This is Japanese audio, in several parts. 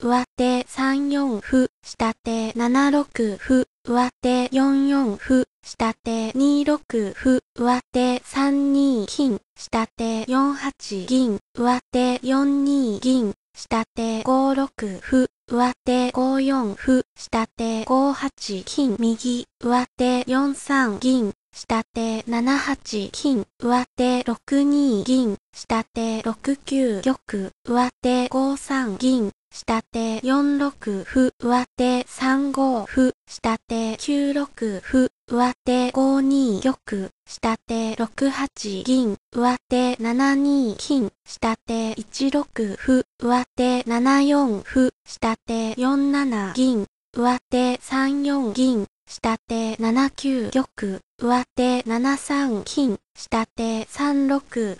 上手3四歩、下手7六歩、上手4四歩、下手2六歩、上手3二金、下手4八銀、上手4二銀、下手5六歩、上手5四歩、下手5八金右、上手4三銀、下手7八金、上手6二銀、下手6九玉、上手5三銀、下手4六歩、上手3五歩、下手9六歩、上手5二玉、下手6八銀、上手7二金、下手1六歩、上手7四歩、下手4七銀、上手3四銀、下手7九玉、上手7三金、下手3六歩、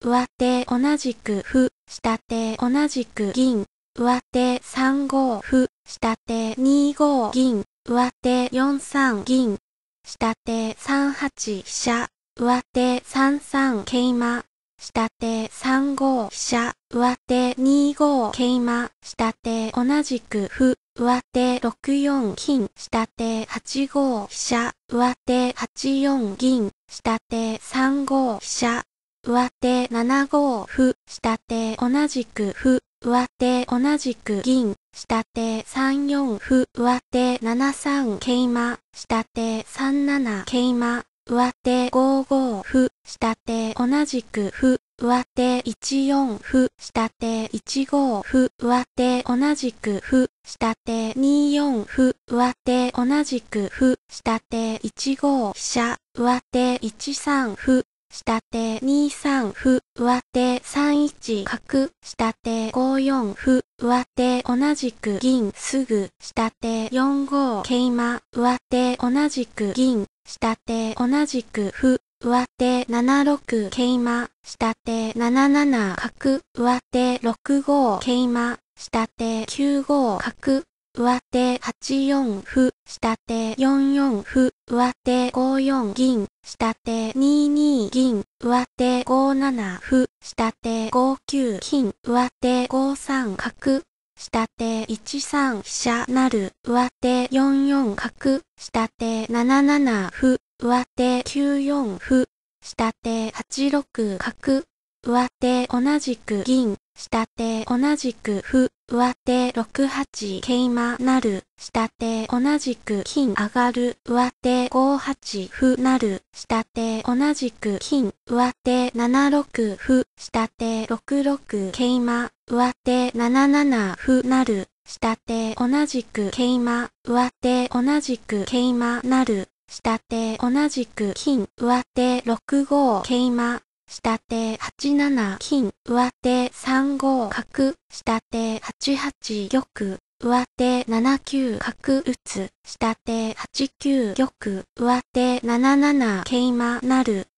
上手同じく歩、下手同じく銀、上手3五歩、下手2五銀、上手4三銀、下手3八飛車、上手3三桂馬、下手3五飛車、上手2五桂馬、下手同じく歩、上手6四金、下手8五飛車、上手8四銀、下手3五飛車、上手7五歩、下手同じく歩、上手同じく銀、下手3四歩、上手7三桂馬、下手3七桂馬、上手5五歩、下手同じく歩、上手一四歩、下手一五歩、上手同じく歩、下手二四歩、上手同じく歩、下手一五飛車、上手一三歩、下手二三歩、上手三一角、下手五四歩、上手同じく銀すぐ、下手四五桂馬、上手同じく銀、下手同じく歩、上手7六桂馬、下手7七角、上手6五桂馬、下手9五角、上手8四歩、下手4四歩、上手5四銀、下手2二銀、上手5七歩、下手5九金、上手5三角、下手1三飛車なる、上手4四角、下手7七歩、上手9四歩、下手8六角、上手同じく銀、下手同じく歩、上手6八桂馬なる、下手同じく金上がる、上手5八歩なる、下手同じく金、上手7六歩、下手6六桂馬、上手7七歩なる、下手同じく桂馬、上手同じく桂馬なる、下手同じく金、上手6五桂馬、下手8七金、上手3五角、下手8八玉、上手7九角打つ、下手8九玉、上手7七桂馬なる。